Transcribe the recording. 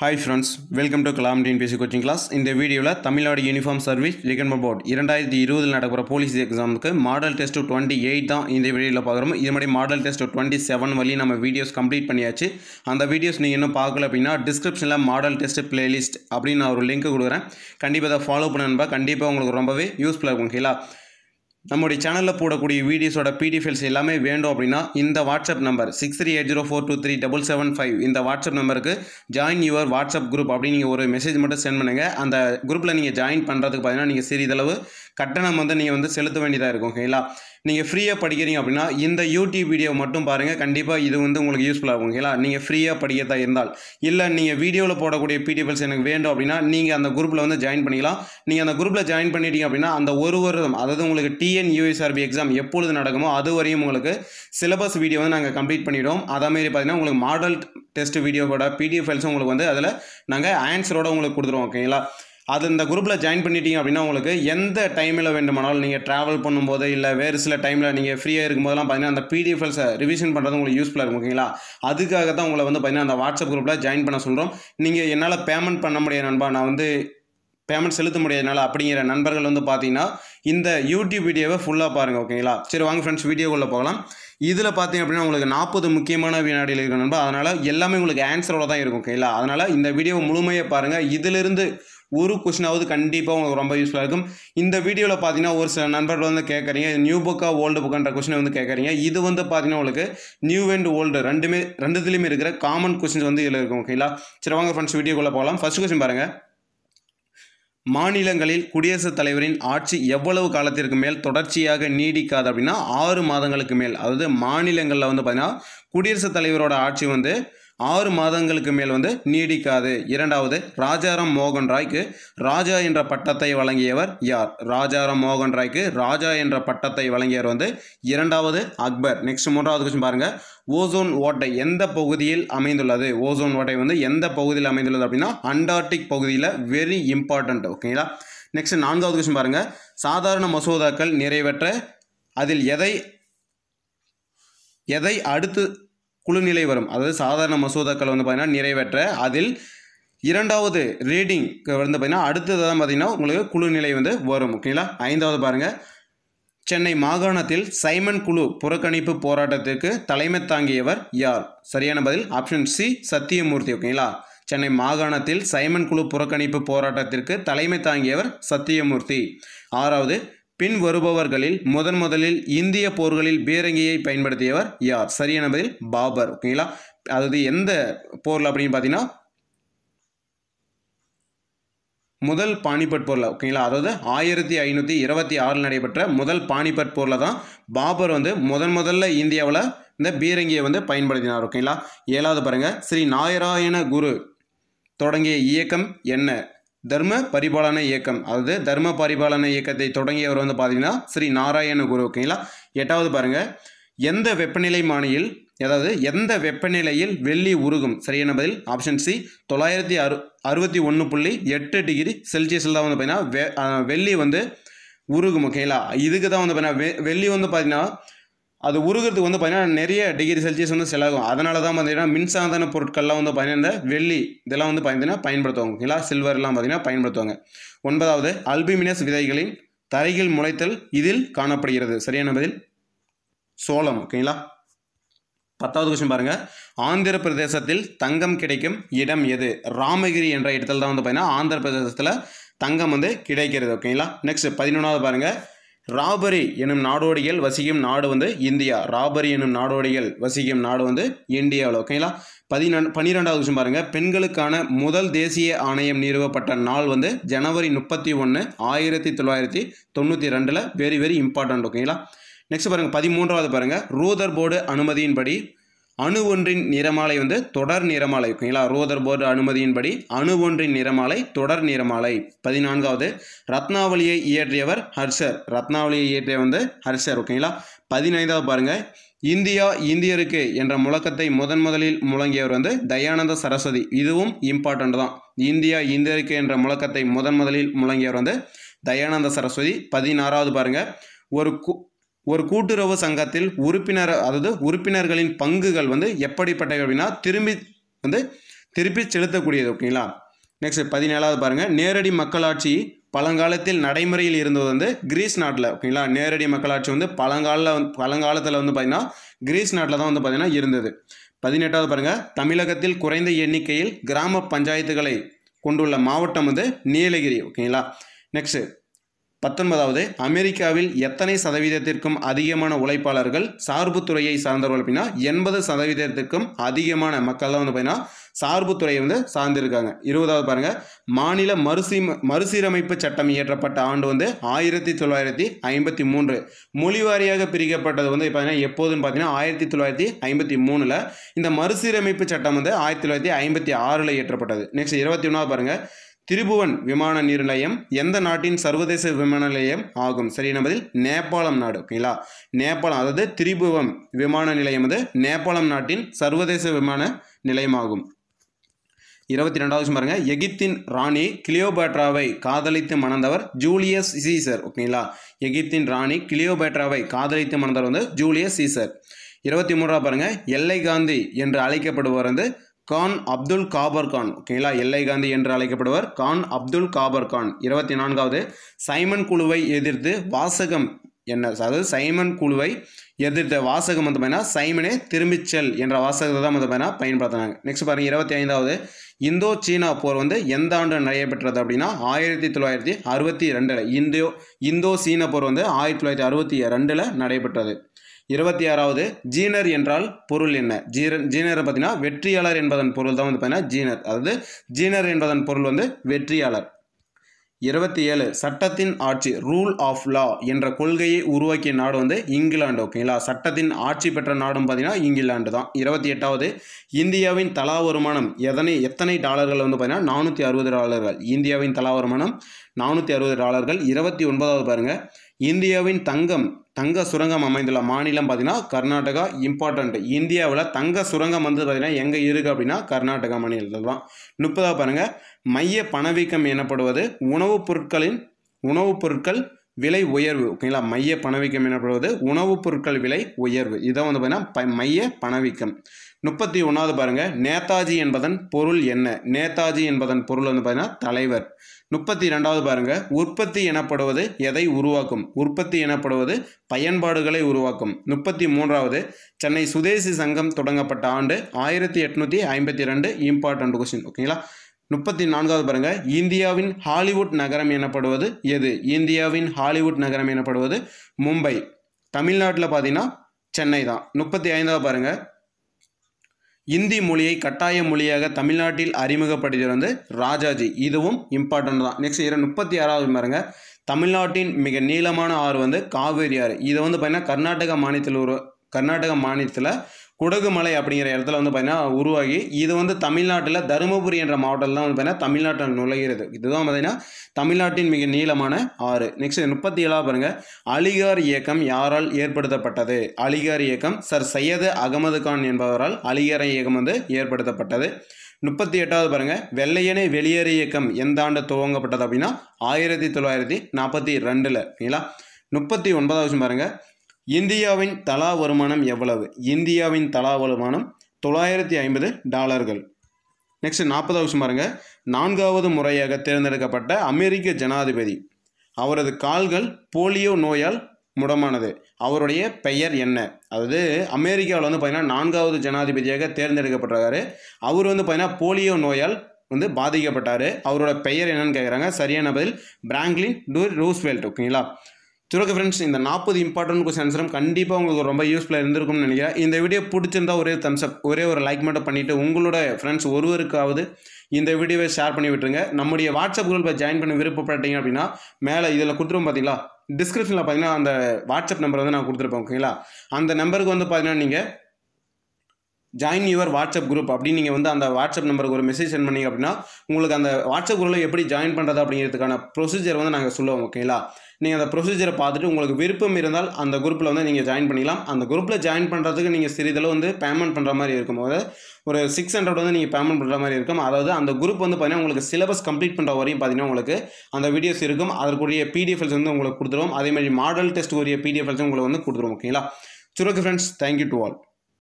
hi friends welcome to Kalam TNPSC coaching class இந்த வீடியோவில் Tamil Nadu uniform service recruitment board இரண்டாயிரத்தி இருபதில் நடக்கிற போலீஸ் எக்ஸாமுக்கு மாடல் டெஸ்ட் டுவெண்ட்டி எயிட் தான் இந்த வீடியோவில் பார்க்குறோம் இது மாதிரி மாடல் டெஸ்ட் டுவெண்ட்டி செவன் வழி நம்ம வீடியோஸ் கம்ப்ளீட் பண்ணியாச்சு அந்த வீடியோஸ் நீங்கள் இன்னும் பார்க்கல அப்படின்னா டிஸ்கிரிப்ஷனில் மாடல் டெஸ்ட் பிளேலிஸ்ட் அப்படின்னு நான் ஒரு லிங்க் கொடுக்குறேன் கண்டிப்பாக அதை ஃபாலோ பண்ணுன்பா கண்டிப்பாக உங்களுக்கு ரொம்பவே யூஸ்ஃபுல்லாக இருக்கும் ஓகேங்களா நம்முடைய சேனலில் போடக்கூடிய வீடியோஸோட பிடி எல்லாமே வேண்டும் அப்படின்னா இந்த WhatsApp number six three eight zero four two three double seven five இந்த வாட்ஸ்அப் நம்பருக்கு ஜாயின் யுவர் வாட்ஸ்அப் குரூப் அப்படின்னு நீங்கள் ஒரு மெசேஜ் மட்டும் சென்ட் பண்ணுங்கள் அந்த குரூப்பில் நீங்கள் ஜாயின் பண்ணுறதுக்கு பார்த்தீங்கன்னா நீங்கள் சிறிதளவு கட்டணம் வந்து நீங்கள் வந்து செலுத்த வேண்டியதாக இருக்கும் ஓகேங்களா நீங்கள் ஃப்ரீயாக படிக்கிறீங்க அப்படின்னா இந்த யூடியூப் வீடியோ மட்டும் பாருங்கள் கண்டிப்பாக இது வந்து உங்களுக்கு யூஸ்ஃபுல்லாக இருக்கும் ஓகேங்களா நீங்கள் ஃப்ரீயாக படிக்கிறதா இருந்தால் இல்லை நீங்கள் வீடியோவில் போடக்கூடிய பிடிஎஃப்எல்ஸ் எனக்கு வேண்டும் அப்படின்னா நீங்கள் அந்த குரூப்பில் வந்து ஜாயின் பண்ணிக்கலாம் நீங்கள் அந்த குரூப்பில் ஜாயின் பண்ணிட்டீங்க அப்படின்னா அந்த ஒரு வருடம் அதாவது உங்களுக்கு டிஎன் யூஎஸ்ஆர்பி எக்ஸாம் எப்பொழுது நடக்குமோ அது வரையும் உங்களுக்கு சிலபஸ் வீடியோ வந்து நாங்கள் கம்ப்ளீட் பண்ணிவிடுவோம் அதேமாரி பார்த்தீங்கன்னா உங்களுக்கு மாடல் டெஸ்ட் வீடியோவோட பிடிஎஃப்எல்ஸும் உங்களுக்கு வந்து அதில் நாங்கள் ஆன்சரோட உங்களுக்கு கொடுத்துருவோம் ஓகேங்களா அது இந்த குரூப்பில் ஜாயின் பண்ணிட்டீங்க அப்படின்னா உங்களுக்கு எந்த டைமில் வேண்டுமானாலும் நீங்கள் ட்ராவல் பண்ணும்போது இல்லை வேறு சில டைமில் நீங்கள் ஃப்ரீயாக இருக்கும்போதெல்லாம் பார்த்தீங்கன்னா அந்த பிடிஎஃப்எல்ஸை ரிவிஷன் பண்ணுறது உங்களுக்கு யூஸ்ஃபுல்லாக இருக்கும் ஓகேங்களா அதுக்காக தான் உங்களை வந்து பார்த்தீங்கன்னா அந்த வாட்ஸ்அப் குரூப்பில் ஜாயின் பண்ண சொல்கிறோம் நீங்கள் என்னால் பேமெண்ட் பண்ண முடியாது நண்பா நான் வந்து பேமெண்ட் செலுத்த முடியாதனால அப்படிங்கிற நண்பர்கள் வந்து பார்த்தீங்கன்னா இந்த யூடியூப் வீடியோவை ஃபுல்லாக பாருங்கள் ஓகேங்களா சரி வாங்க ஃப்ரெண்ட்ஸ் வீடியோக்குள்ளே போகலாம் இதில் பார்த்தீங்க அப்படின்னா உங்களுக்கு நாற்பது முக்கியமான வினாடிகள் இருக்கணும் அதனால் எல்லாமே உங்களுக்கு ஆன்சரோட தான் இருக்கும் ஓகேங்களா அதனால் இந்த வீடியோ முழுமையாக பாருங்கள் இதிலிருந்து ஒரு கொஷினாவது கண்டிப்பாக உங்களுக்கு ரொம்ப யூஸ்ஃபுல்லாக இருக்கும் இந்த வீடியோவில் பார்த்தீங்கன்னா ஒரு சில நண்பர்கள் வந்து கேட்குறீங்க நியூ புக்காக ஓல்டு புக்கான்ற கொஷினை வந்து கேட்குறீங்க இது வந்து பார்த்தீங்கன்னா உங்களுக்கு நியூ அண்ட் ஓல்டு ரெண்டுமே ரெண்டுத்துலேயுமே இருக்கிற காமன் கொஷின்ஸ் வந்து இதில் இருக்கும் ஓகேங்களா சரி வாங்க ஃப்ரெண்ட்ஸ் வீடியோக்குள்ளே போகலாம் ஃபஸ்ட் கொஸ்டின் பாருங்கள் மாநிலங்களில் குடியரசுத் தலைவரின் ஆட்சி எவ்வளவு காலத்திற்கு மேல் தொடர்ச்சியாக நீடிக்காது அப்படின்னா ஆறு மாதங்களுக்கு மேல் அதாவது மாநிலங்களில் வந்து பார்த்திங்கன்னா குடியரசுத் தலைவரோட ஆட்சி வந்து ஆறு மாதங்களுக்கு மேல் வந்து நீடிக்காது இரண்டாவது ராஜாராம் மோகன் ராய்க்கு ராஜா என்ற பட்டத்தை வழங்கியவர் யார் ராஜாராம் மோகன் ராய்க்கு ராஜா என்ற பட்டத்தை வழங்கியவர் வந்து இரண்டாவது அக்பர் நெக்ஸ்ட் மூன்றாவது கொஞ்சம் பாருங்கள் ஓசோன் ஓட்டை எந்த பகுதியில் அமைந்துள்ளது ஓசோன் ஓட்டை வந்து எந்த பகுதியில் அமைந்துள்ளது அப்படின்னா அண்டார்டிக் பகுதியில் வெரி இம்பார்ட்டண்ட் ஓகேங்களா நெக்ஸ்ட் நான்காவது கொஞ்சம் பாருங்கள் சாதாரண மசோதாக்கள் நிறைவேற்ற அதில் எதை எதை அடுத்து குழுநிலை வரும் அதாவது சாதாரண மசோதாக்கள் வந்து பார்த்திங்கன்னா நிறைவேற்ற அதில் இரண்டாவது ரீடிங் வந்து பார்த்திங்கன்னா அடுத்தது தான் பார்த்திங்கன்னா உங்களுக்கு குழுநிலை வந்து வரும் ஓகேங்களா ஐந்தாவது பாருங்கள் சென்னை மாகாணத்தில் சைமன் குழு புறக்கணிப்பு போராட்டத்திற்கு தலைமை தாங்கியவர் யார் சரியான பதில் ஆப்ஷன் சி சத்தியமூர்த்தி ஓகேங்களா சென்னை மாகாணத்தில் சைமன் குழு புறக்கணிப்பு போராட்டத்திற்கு தலைமை தாங்கியவர் சத்தியமூர்த்தி ஆறாவது பின் வருபவர்களில் முதன் முதலில் இந்திய போர்களில் பீரங்கியை பயன்படுத்தியவர் யார் சரியான பதில் பாபர் ஓகேங்களா அதாவது எந்த போரில் அப்படின்னு பார்த்தீங்கன்னா முதல் பானிபட் போரில் ஓகேங்களா அதாவது ஆயிரத்தி ஐநூற்றி இருபத்தி ஆறில் நடைபெற்ற முதல் பானிபட் போரில் தான் பாபர் வந்து முதன் முதல்ல இந்தியாவில் இந்த பீரங்கியை வந்து பயன்படுத்தினார் ஓகேங்களா ஏழாவது பாருங்கள் ஸ்ரீ நாராயண குரு தொடங்கிய இயக்கம் என்ன தர்ம பரிபாலன இயக்கம் அதாவது தர்ம பரிபாலன இயக்கத்தை தொடங்கியவர் வந்து பார்த்தீங்கன்னா ஸ்ரீ நாராயண குரு ஓகேங்களா எட்டாவது பாருங்கள் எந்த வெப்பநிலை மானியில் அதாவது எந்த வெப்பநிலையில் வெள்ளி உருகும் சரியான பதில் ஆப்ஷன் சி தொள்ளாயிரத்தி அறு அறுபத்தி ஒன்று புள்ளி எட்டு டிகிரி செல்சியஸில் தான் வந்து பார்த்தீங்கன்னா வெ வெள்ளி வந்து உருகும் ஓகேங்களா இதுக்கு தான் வந்து பார்த்தீங்கன்னா வெ வெள்ளி வந்து பார்த்தீங்கன்னா அது உருகிறதுக்கு வந்து பார்த்தீங்கன்னா நிறைய டிகிரி செல்சியஸ் வந்து செலவாகும் அதனால தான் பார்த்தீங்கன்னா மின்சாதன பொருட்கள்லாம் வந்து பார்த்தீங்கன்னா இந்த வெள்ளி இதெல்லாம் வந்து பார்த்தீங்கன்னா பயன்படுத்துவாங்க இல்லை சில்வர்லாம் பார்த்தீங்கன்னா பயன்படுத்துவாங்க ஒன்பதாவது அல்பிமினஸ் விதைகளின் தரையில் முளைத்தல் இதில் காணப்படுகிறது சரியான பதில் சோளம் ஓகேங்களா பத்தாவது கொஸ்டின் பாருங்கள் ஆந்திர பிரதேசத்தில் தங்கம் கிடைக்கும் இடம் எது ராமகிரி என்ற இடத்துல தான் வந்து பார்த்தீங்கன்னா ஆந்திர பிரதேசத்தில் தங்கம் வந்து கிடைக்கிறது ஓகேங்களா நெக்ஸ்ட் பதினொன்றாவது பாருங்கள் ராபரி எனும் நாடோடிகள் வசிக்கும் நாடு வந்து இந்தியா ராபரி எனும் நாடோடிகள் வசிக்கும் நாடு வந்து இந்தியாவில் ஓகேங்களா பதினெண் பன்னிரெண்டாவது விஷயம் பாருங்கள் பெண்களுக்கான முதல் தேசிய ஆணையம் நிறுவப்பட்ட நாள் வந்து ஜனவரி முப்பத்தி ஒன்று ஆயிரத்தி தொள்ளாயிரத்தி தொண்ணூற்றி ரெண்டில் வெரி வெரி இம்பார்ட்டன்ட் ஓகேங்களா நெக்ஸ்ட் பாருங்கள் பதிமூன்றாவது பாருங்கள் ரூதர் போர்டு அனுமதியின்படி அணு ஒன்றின் நிறமாலை வந்து தொடர் நிறமாலை ஓகேங்களா ரோதர் போர்டு அனுமதியின்படி அணு ஒன்றின் நிறமாலை தொடர் நிறமாலை பதினான்காவது ரத்னாவளியை இயற்றியவர் ஹர்ஷர் ரத்னாவளியை இயற்றியவர் வந்து ஹர்ஷர் ஓகேங்களா பதினைந்தாவது பாருங்க இந்தியா இந்தியருக்கு என்ற முழக்கத்தை முதன் முதலில் முழங்கியவர் வந்து தயானந்த சரஸ்வதி இதுவும் இம்பார்ட்டன்ட் தான் இந்தியா இந்தியருக்கு என்ற முழக்கத்தை முதன் முதலில் முழங்கியவர் வந்து தயானந்த சரஸ்வதி பதினாறாவது பாருங்கள் ஒரு கு ஒரு கூட்டுறவு சங்கத்தில் உறுப்பினர் அதாவது உறுப்பினர்களின் பங்குகள் வந்து எப்படிப்பட்டவை அப்படின்னா திரும்பி வந்து திருப்பி செலுத்தக்கூடியது ஓகேங்களா நெக்ஸ்ட் பதினேழாவது பாருங்கள் நேரடி மக்களாட்சி பழங்காலத்தில் நடைமுறையில் இருந்தது வந்து கிரீஸ் நாட்டில் ஓகேங்களா நேரடி மக்களாட்சி வந்து பழங்கால பழங்காலத்தில் வந்து பார்த்திங்கன்னா கிரீஸ் நாட்டில் தான் வந்து பார்த்திங்கன்னா இருந்தது பதினெட்டாவது பாருங்கள் தமிழகத்தில் குறைந்த எண்ணிக்கையில் கிராம பஞ்சாயத்துகளை கொண்டுள்ள மாவட்டம் வந்து நீலகிரி ஓகேங்களா நெக்ஸ்ட்டு பத்தொன்பதாவது அமெரிக்காவில் எத்தனை சதவீதத்திற்கும் அதிகமான உழைப்பாளர்கள் சார்பு துறையை சார்ந்தவர்கள் அப்படின்னா எண்பது சதவீதத்திற்கும் அதிகமான மக்கள் தான் வந்து பார்த்தீங்கன்னா சார்பு துறையை வந்து சார்ந்திருக்காங்க இருபதாவது பாருங்கள் மாநில மறுசீ மறுசீரமைப்பு சட்டம் இயற்றப்பட்ட ஆண்டு வந்து ஆயிரத்தி தொள்ளாயிரத்தி ஐம்பத்தி மூன்று மொழி வாரியாக பிரிக்கப்பட்டது வந்து பார்த்தீங்கன்னா எப்போதுன்னு பார்த்தீங்கன்னா ஆயிரத்தி தொள்ளாயிரத்தி ஐம்பத்தி மூணில் இந்த மறுசீரமைப்பு சட்டம் வந்து ஆயிரத்தி தொள்ளாயிரத்தி ஐம்பத்தி ஆறில் இயற்றப்பட்டது நெக்ஸ்ட் இருபத்தி ஒன்றாவது பாருங்கள் திரிபுவன் விமான நீர் நிலையம் எந்த நாட்டின் சர்வதேச விமான நிலையம் ஆகும் சரியான பதில் நேபாளம் நாடு ஓகேங்களா நேபாளம் அதாவது திரிபுவம் விமான நிலையம் அது நேபாளம் நாட்டின் சர்வதேச விமான நிலையமாகும் இருபத்தி ரெண்டாவது பாருங்க எகிப்தின் ராணி கிளியோபேட்ராவை காதலித்து மணந்தவர் ஜூலியஸ் சீசர் ஓகேங்களா எகிப்தின் ராணி கிளியோபேட்ராவை காதலித்து மணந்தவர் வந்து ஜூலியஸ் சீசர் இருபத்தி மூன்றாவது பாருங்க எல்லை காந்தி என்று அழைக்கப்படுபவர் வந்து கான் அப்துல் காபர் கான் ஓகேங்களா எல்லை காந்தி என்று அழைக்கப்படுவர் கான் அப்துல் காபர் கான் இருபத்தி நான்காவது சைமன் குழுவை எதிர்த்து வாசகம் என்ன அதாவது சைமன் குழுவை எதிர்த்த வாசகம் வந்து சைமனே திரும்பிச் செல் என்ற வாசகத்தை தான் வந்து பார்த்தீங்கன்னா பயன்படுத்தினாங்க நெக்ஸ்ட் பாருங்கள் இருபத்தி ஐந்தாவது இந்தோ சீனா போர் வந்து எந்த ஆண்டு நடைபெற்றது அப்படின்னா ஆயிரத்தி தொள்ளாயிரத்தி அறுபத்தி ரெண்டில் இந்தோ இந்தோ சீன போர் வந்து ஆயிரத்தி தொள்ளாயிரத்தி அறுபத்தி ரெண்டில் நடைபெற்றது இருபத்தி ஆறாவது ஜீனர் என்றால் பொருள் என்ன ஜீரன் ஜீனர் பார்த்தீங்கன்னா வெற்றியாளர் என்பதன் பொருள் தான் வந்து பார்த்தீங்கன்னா ஜீனர் அதாவது ஜீனர் என்பதன் பொருள் வந்து வெற்றியாளர் இருபத்தி ஏழு சட்டத்தின் ஆட்சி ரூல் ஆஃப் லா என்ற கொள்கையை உருவாக்கிய நாடு வந்து இங்கிலாந்து ஓகேங்களா சட்டத்தின் ஆட்சி பெற்ற நாடும் பார்த்தீங்கன்னா இங்கிலாந்து தான் இருபத்தி எட்டாவது இந்தியாவின் தலா வருமானம் எதனை எத்தனை டாலர்கள் வந்து பார்த்தீங்கன்னா நானூற்றி அறுபது டாலர்கள் இந்தியாவின் தலா வருமானம் நானூற்றி அறுபது டாலர்கள் இருபத்தி ஒன்பதாவது பாருங்கள் இந்தியாவின் தங்கம் தங்க சுரங்கம் அமைந்துள்ள மாநிலம் பார்த்தீங்கன்னா கர்நாடகா இம்பார்ட்டண்ட் இந்தியாவில் தங்க சுரங்கம் வந்து பார்த்தீங்கன்னா எங்கே இருக்குது அப்படின்னா கர்நாடகா மாநிலத்தில் தான் முப்பதாக பாருங்கள் மைய பணவீக்கம் எனப்படுவது உணவுப் பொருட்களின் உணவுப் பொருட்கள் விலை உயர்வு ஓகேங்களா மைய பணவீக்கம் எனப்படுவது உணவுப் பொருட்கள் விலை உயர்வு இதை வந்து பார்த்தீங்கன்னா மைய பணவீக்கம் முப்பத்தி ஒன்றாவது பாருங்கள் நேதாஜி என்பதன் பொருள் என்ன நேதாஜி என்பதன் பொருள் வந்து பார்த்தீங்கன்னா தலைவர் முப்பத்தி ரெண்டாவது பாருங்கள் உற்பத்தி எனப்படுவது எதை உருவாக்கும் உற்பத்தி எனப்படுவது பயன்பாடுகளை உருவாக்கும் முப்பத்தி மூன்றாவது சென்னை சுதேசி சங்கம் தொடங்கப்பட்ட ஆண்டு ஆயிரத்தி எட்நூற்றி ஐம்பத்தி ரெண்டு இம்பார்ட்டன்ட் கொஸ்டின் ஓகேங்களா முப்பத்தி நான்காவது பாருங்கள் இந்தியாவின் ஹாலிவுட் நகரம் எனப்படுவது எது இந்தியாவின் ஹாலிவுட் நகரம் எனப்படுவது மும்பை தமிழ்நாட்டில் பார்த்தீங்கன்னா சென்னை தான் முப்பத்தி ஐந்தாவது பாருங்கள் இந்தி மொழியை கட்டாய மொழியாக தமிழ்நாட்டில் அறிமுகப்படுத்தி வந்து ராஜாஜி இதுவும் இம்பார்ட்டன்ட் தான் நெக்ஸ்ட் இரு முப்பத்தி ஆறாவது பாருங்க தமிழ்நாட்டின் மிக நீளமான ஆறு வந்து காவேரி ஆறு இதை வந்து பார்த்தீங்கன்னா கர்நாடக மாநிலத்தில் ஒரு கர்நாடக மாநிலத்தில் குடகுமலை அப்படிங்கிற இடத்துல வந்து பார்த்திங்கன்னா உருவாகி இது வந்து தமிழ்நாட்டில் தருமபுரி என்ற மாவட்டத்தில் தான் வந்து பார்த்தீங்கன்னா தமிழ்நாட்டில் நுழைகிறது இதுதான் பார்த்தீங்கன்னா தமிழ்நாட்டின் மிக நீளமான ஆறு நெக்ஸ்ட் முப்பத்தி ஏழாக பாருங்கள் அலிகார் இயக்கம் யாரால் ஏற்படுத்தப்பட்டது அலிகார் இயக்கம் சர் சையது அகமது கான் என்பவரால் அலிகார இயக்கம் வந்து ஏற்படுத்தப்பட்டது முப்பத்தி எட்டாவது பாருங்கள் வெள்ளையனை வெளியேறு இயக்கம் எந்த ஆண்டு துவங்கப்பட்டது அப்படின்னா ஆயிரத்தி தொள்ளாயிரத்தி நாற்பத்தி ரெண்டில் ஓகேங்களா முப்பத்தி ஒன்பதாவது பாருங்கள் இந்தியாவின் தலா வருமானம் எவ்வளவு இந்தியாவின் தலா வருமானம் தொள்ளாயிரத்தி ஐம்பது டாலர்கள் நெக்ஸ்ட் நாற்பதாவது விஷயம் பாருங்கள் நான்காவது முறையாக தேர்ந்தெடுக்கப்பட்ட அமெரிக்க ஜனாதிபதி அவரது கால்கள் போலியோ நோயால் முடமானது அவருடைய பெயர் என்ன அதாவது அமெரிக்காவில் வந்து பார்த்திங்கன்னா நான்காவது ஜனாதிபதியாக தேர்ந்தெடுக்கப்பட்டிருக்காரு அவர் வந்து பார்த்திங்கன்னா போலியோ நோயால் வந்து பாதிக்கப்பட்டார் அவரோட பெயர் என்னன்னு கேட்குறாங்க சரியான பதில் பிராங்க்லின் டூ ரூஸ்வெல்ட் ஓகேங்களா ஓகே ஃப்ரெண்ட்ஸ் இந்த நாற்பது இம்பார்ட்டன்ட் ஆன்சரும் கண்டிப்பாக உங்களுக்கு ரொம்ப யூஸ்ஃபுல்லாக இருந்திருக்கும்னு நினைக்கிறேன் இந்த வீடியோ பிடிச்சிருந்தா ஒரே தம்சப் ஒரே ஒரு லைக் மட்டும் பண்ணிவிட்டு உங்களோட ஃப்ரெண்ட்ஸ் ஒருவருக்காவது இந்த வீடியோவை ஷேர் பண்ணி விட்டுருங்க நம்முடைய வாட்ஸ்அப் குரூப்பில் ஜாயின் பண்ண விருப்பப்பட்டீங்க அப்படின்னா மேலே இதில் கொடுத்துரும் பார்த்தீங்களா டிஸ்கிரிப்ஷனில் பார்த்தீங்கன்னா அந்த வாட்ஸ்அப் நம்பர் வந்து நான் கொடுத்துருப்பேன் ஓகேங்களா அந்த நம்பருக்கு வந்து பார்த்தீங்கன்னா நீங்கள் ஜாயின் யுவர் வாட்ஸ்அப் குரூப் அப்படின்னு நீங்கள் வந்து அந்த வாட்ஸ்அப் நம்பருக்கு ஒரு மெசேஜ் சென்ட் பண்ணி அப்படின்னா உங்களுக்கு அந்த வாட்ஸ்அப் குரூப்பில் எப்படி ஜாயின் பண்ணுறது அப்படிங்கிறதுக்கான ப்ரொசீஜர் வந்து நாங்கள் சொல்லுவோம் ஓகேங்களா நீங்கள் அந்த ப்ரொசீஜரை பார்த்துட்டு உங்களுக்கு விருப்பம் இருந்தால் அந்த குரூப்பில் வந்து நீங்கள் ஜாயின் பண்ணிக்கலாம் அந்த குரூப்பில் ஜாயின் பண்ணுறதுக்கு நீங்கள் சிறிதளவு வந்து பேமெண்ட் பண்ணுற மாதிரி இருக்கும் போது ஒரு சிக்ஸ் ஹண்ட்ரட் வந்து நீங்கள் பேமெண்ட் பண்ணுற மாதிரி இருக்கும் அதாவது அந்த குரூப் வந்து பார்த்தீங்கன்னா உங்களுக்கு சிலபஸ் கம்ப்ளீட் பண்ணுற வரையும் பார்த்தீங்கன்னா உங்களுக்கு அந்த வீடியோஸ் இருக்கும் அதற்குரிய பிடிஎஃப்எல்ஸ் வந்து உங்களுக்கு கொடுத்துருவோம் அதேமாதிரி மாடல் டெஸ்ட் உரிய பிடிஎஃப்எல்ஸும் உங்களுக்கு வந்து கொடுத்துருவோம் ஓகேங்களா சுருக்கு ஃப்ரெண்ட்ஸ் தேங்க்யூ டு ஆல்